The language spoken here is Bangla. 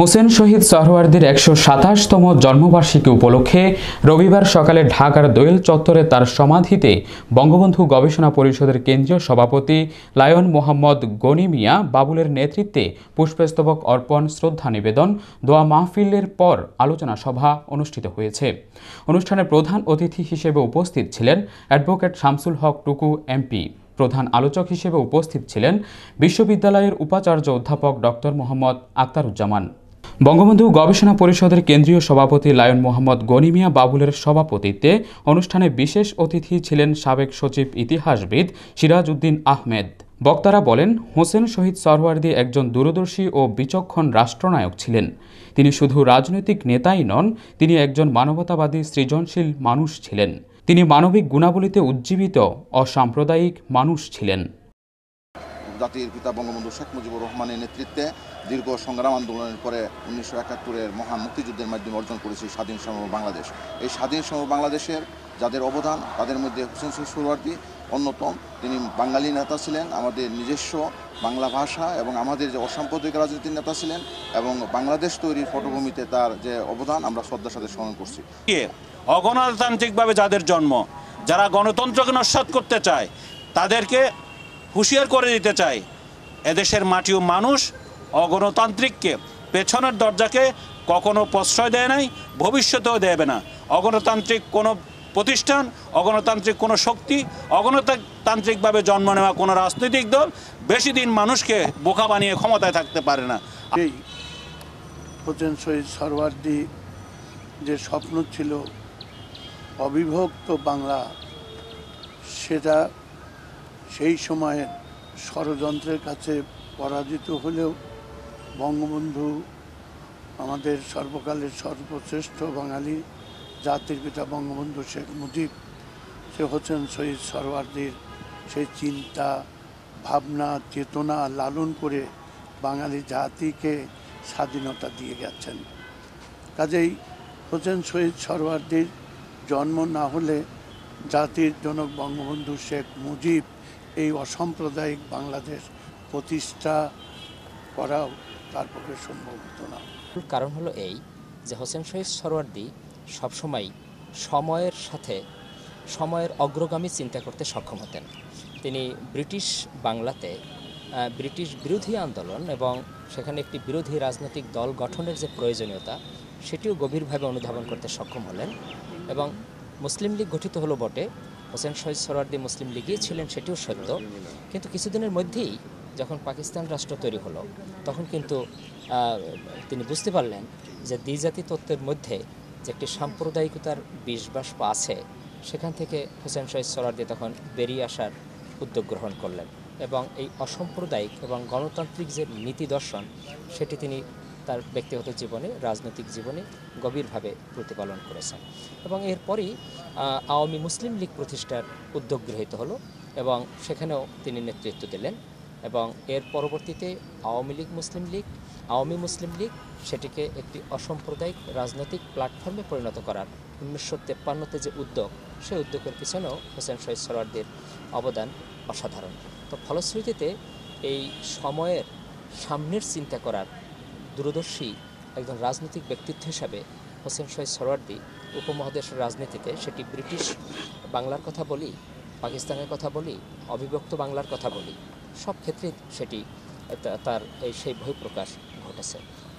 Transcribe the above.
হোসেন শহীদ সহরওয়ার্দির একশো সাতাশতম জন্মবার্ষিকী উপলক্ষে রবিবার সকালে ঢাকার দোয়েল চত্বরে তার সমাধিতে বঙ্গবন্ধু গবেষণা পরিষদের কেন্দ্রীয় সভাপতি লায়ন মোহাম্মদ গনি মিয়া বাবুলের নেতৃত্বে পুষ্পস্তবক অর্পণ শ্রদ্ধা নিবেদন দোয়া মাহফিলের পর আলোচনা সভা অনুষ্ঠিত হয়েছে অনুষ্ঠানে প্রধান অতিথি হিসেবে উপস্থিত ছিলেন অ্যাডভোকেট শামসুল হক টুকু এমপি প্রধান আলোচক হিসেবে উপস্থিত ছিলেন বিশ্ববিদ্যালয়ের উপাচার্য অধ্যাপক ডক্টর মোহাম্মদ আক্তারুজ্জামান বঙ্গবন্ধু গবেষণা পরিষদের কেন্দ্রীয় সভাপতি লায়ন মোহাম্মদ গনিমিয়া বাবুলের সভাপতিত্বে অনুষ্ঠানে বিশেষ অতিথি ছিলেন সাবেক সচিব ইতিহাসবিদ সিরাজ উদ্দিন আহমেদ বক্তারা বলেন হোসেন শহীদ সরওয়ার্দি একজন দূরদর্শী ও বিচক্ষণ রাষ্ট্রনায়ক ছিলেন তিনি শুধু রাজনৈতিক নেতাই নন তিনি একজন মানবতাবাদী সৃজনশীল মানুষ ছিলেন তিনি মানবিক গুণাবলীতে উজ্জীবিত অসাম্প্রদায়িক মানুষ ছিলেন জাতির পিতা বঙ্গবন্ধু শেখ মুজিবুর রহমানের নেতৃত্বে দীর্ঘ সংগ্রাম আন্দোলনের পরে উনিশশো একাত্তরের মহান মুক্তিযুদ্ধের মাধ্যমে অর্জন করেছে স্বাধীন সমগ্র বাংলাদেশ এই স্বাধীন সমগ্র বাংলাদেশের যাদের অবদান তাদের মধ্যে হোসেন সুরওয়ার্দি অন্যতম তিনি বাঙালি নেতা ছিলেন আমাদের নিজস্ব বাংলা ভাষা এবং আমাদের যে অসাম্প্রদায়িক রাজনীতির নেতা ছিলেন এবং বাংলাদেশ তৈরির পটভূমিতে তার যে অবদান আমরা শ্রদ্ধার সাথে স্মরণ করছি অগণতান্ত্রিকভাবে যাদের জন্ম যারা গণতন্ত্রকে নস্বাত করতে চায় তাদেরকে হুঁশিয়ার করে দিতে চাই এদেশের মাটি ও মানুষ অগণতান্ত্রিককে পেছনের দরজাকে কখনো প্রশ্রয় দেয় নাই ভবিষ্যতেও দেবে না অগণতান্ত্রিক কোনো প্রতিষ্ঠান অগণতান্ত্রিক কোনো শক্তি অগণতান্ত্রিকভাবে জন্ম নেওয়া কোনো রাজনৈতিক দল বেশি দিন মানুষকে বোকা বানিয়ে ক্ষমতায় থাকতে পারে না এই হোসেন শহীদ সরওয়ার্দি যে স্বপ্ন ছিল অবিভক্ত বাংলা সেটা সেই সময়ে ষড়যন্ত্রের কাছে পরাজিত হলেও বঙ্গবন্ধু আমাদের সর্বকালের সর্বশ্রেষ্ঠ বাঙালি জাতির পিতা বঙ্গবন্ধু শেখ মুজিব সে হোসেন শহীদ সরওয়ারদের সেই চিন্তা ভাবনা চেতনা লালন করে বাঙালি জাতিকে স্বাধীনতা দিয়ে গেছেন কাজেই হোসেন শহীদ সরওয়ারদের জন্ম না হলে জাতির জনক বঙ্গবন্ধু শেখ মুজিব এই অসাম্প্রদায়িক বাংলাদেশ প্রতিষ্ঠা করাও তার পক্ষে সম্ভব হতো না কারণ হলো এই যে হোসেন শহীদ সরওয়ার্দি সবসময় সময়ের সাথে সময়ের অগ্রগামী চিন্তা করতে সক্ষম হতেন তিনি ব্রিটিশ বাংলাতে ব্রিটিশ বিরোধী আন্দোলন এবং সেখানে একটি বিরোধী রাজনৈতিক দল গঠনের যে প্রয়োজনীয়তা সেটিও গভীরভাবে অনুধাবন করতে সক্ষম হলেন এবং মুসলিম লীগ গঠিত হলো বটে হোসেন শহীদ সরওয়ার্দি মুসলিম লীগই ছিলেন সেটিও সত্য কিন্তু কিছুদিনের মধ্যেই যখন পাকিস্তান রাষ্ট্র তৈরি হলো তখন কিন্তু তিনি বুঝতে পারলেন যে দ্বিজাতি তত্ত্বের মধ্যে যে একটি সাম্প্রদায়িকতার বিশ্বাস আছে সেখান থেকে হোসেন শহীদ সরার্দি তখন বেরিয়ে আসার উদ্যোগ গ্রহণ করলেন এবং এই অসাম্প্রদায়িক এবং গণতান্ত্রিক যে নীতি দর্শন সেটি তিনি তার ব্যক্তিগত জীবনে রাজনৈতিক জীবনে গভীরভাবে প্রতিপালন করেছেন এবং এরপরই আওয়ামী মুসলিম লীগ প্রতিষ্ঠার উদ্যোগ গৃহীত হলো এবং সেখানেও তিনি নেতৃত্ব দিলেন এবং এর পরবর্তীতে আওয়ামী লীগ মুসলিম লীগ আওয়ামী মুসলিম লীগ সেটিকে একটি অসাম্প্রদায়িক রাজনৈতিক প্ল্যাটফর্মে পরিণত করার উনিশশো তেপ্পান্নতে যে উদ্যোগ সেই উদ্যোগের পিছনেও হোসেন শহীদ সরোয়ারদের অবদান অসাধারণ তো ফলশ্রুতিতে এই সময়ের সামনের চিন্তা করার দূরদর্শী একজন রাজনৈতিক ব্যক্তিত্ব হিসাবে হোসেন শহীদ সরওয়ার্দি উপমহাদেশের রাজনীতিতে সেটি ব্রিটিশ বাংলার কথা বলি পাকিস্তানের কথা বলি অবিভক্ত বাংলার কথা বলি সব ক্ষেত্রে সেটি তার এই সেই বহিঃপ্রকাশ ঘটেছে